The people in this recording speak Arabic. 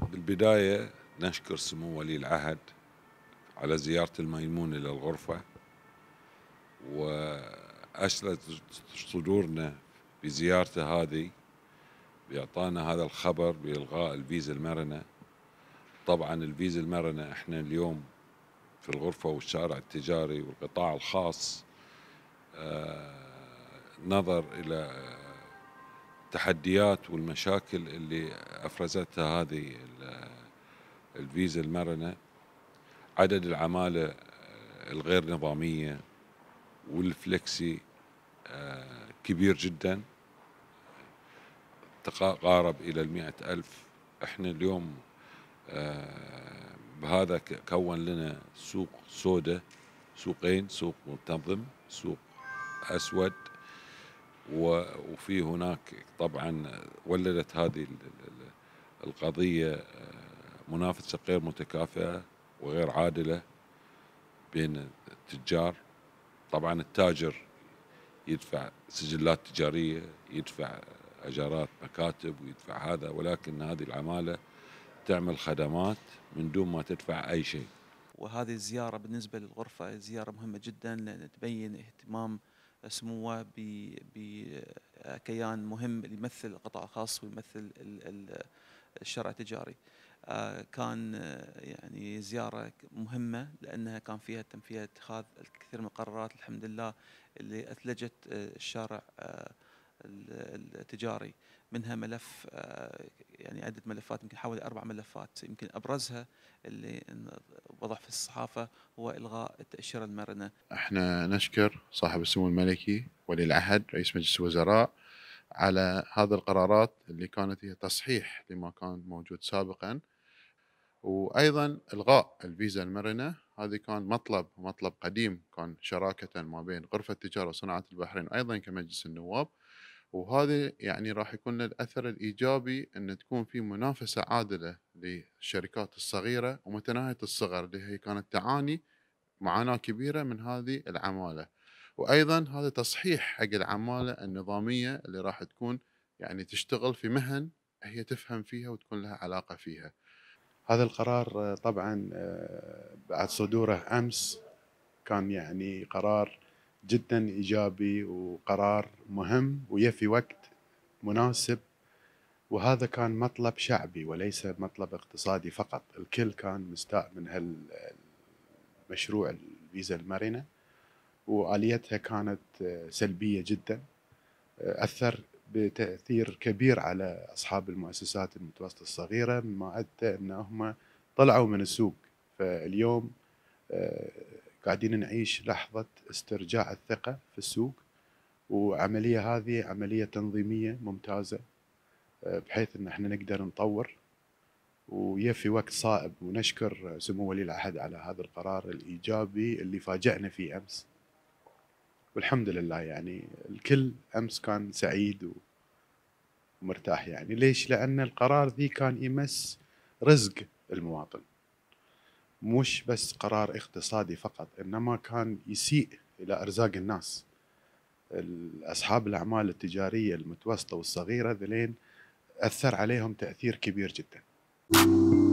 بالبداية نشكر سمو ولي العهد على زيارة الميمون الى الغرفه وأسلت صدورنا بزيارته هذه بإعطانا هذا الخبر بإلغاء الفيزا المرنة طبعا الفيزا المرنة احنا اليوم في الغرفة والشارع التجاري والقطاع الخاص آه، نظر إلى التحديات والمشاكل اللي افرزتها هذه الفيزا المرنه عدد العماله آه، الغير نظاميه والفلكسي آه، كبير جدا تقارب الى المئة الف احنا اليوم آه، بهذا كون لنا سوق سوداء سوقين سوق منتظم سوق اسود وفي هناك طبعا ولدت هذه القضية آه، منافسة غير متكافئة وغير عادلة بين التجار طبعا التاجر يدفع سجلات تجارية يدفع أجارات مكاتب ويدفع هذا ولكن هذه العمالة تعمل خدمات من دون ما تدفع أي شيء وهذه الزيارة بالنسبة للغرفة زيارة مهمة جدا لأن تبين اهتمام سموه بكيان آه، مهم اللي يمثل القطاع الخاص ويمثل الشرع التجاري آه، كان آه، يعني زياره مهمه لانها كان فيها تم فيها اتخاذ الكثير من القرارات الحمد لله اللي اثلجت الشارع التجاري منها ملف آه، يعني عده ملفات يمكن حوالي اربع ملفات يمكن ابرزها اللي وضع في الصحافه هو الغاء التاشيره المرنه. احنا نشكر صاحب السمو الملكي ولي العهد رئيس مجلس الوزراء على هذه القرارات اللي كانت هي تصحيح لما كان موجود سابقا وايضا الغاء الفيزا المرنه هذه كان مطلب مطلب قديم كان شراكه ما بين غرفه التجاره وصناعه البحرين ايضا كمجلس النواب وهذا يعني راح يكون له الاثر الايجابي ان تكون في منافسه عادله للشركات الصغيره ومتناهيه الصغر اللي هي كانت تعاني معاناه كبيره من هذه العماله. وايضا هذا تصحيح حق العماله النظاميه اللي راح تكون يعني تشتغل في مهن هي تفهم فيها وتكون لها علاقه فيها. هذا القرار طبعا آه، بعد صدوره امس كان يعني قرار جدا ايجابي وقرار مهم ويفي وقت مناسب وهذا كان مطلب شعبي وليس مطلب اقتصادي فقط الكل كان مستاء من هالمشروع الفيزا المرنه واليتها كانت سلبيه جدا اثر بتاثير كبير على اصحاب المؤسسات المتوسطه الصغيره مما ادى ان هم طلعوا من السوق فاليوم آه، قاعدين نعيش لحظة استرجاع الثقة في السوق وعملية هذه عملية تنظيمية ممتازة آه، بحيث ان احنا نقدر نطور ويفي وقت صائب ونشكر سمو ولي العهد على هذا القرار الايجابي اللي فاجأنا فيه امس. والحمد لله يعني الكل امس كان سعيد ومرتاح يعني ليش؟ لان القرار ذي كان يمس رزق المواطن. مش بس قرار اقتصادي فقط انما كان يسيء الى ارزاق الناس اصحاب الاعمال التجاريه المتوسطه والصغيره ذلين اثر عليهم تاثير كبير جدا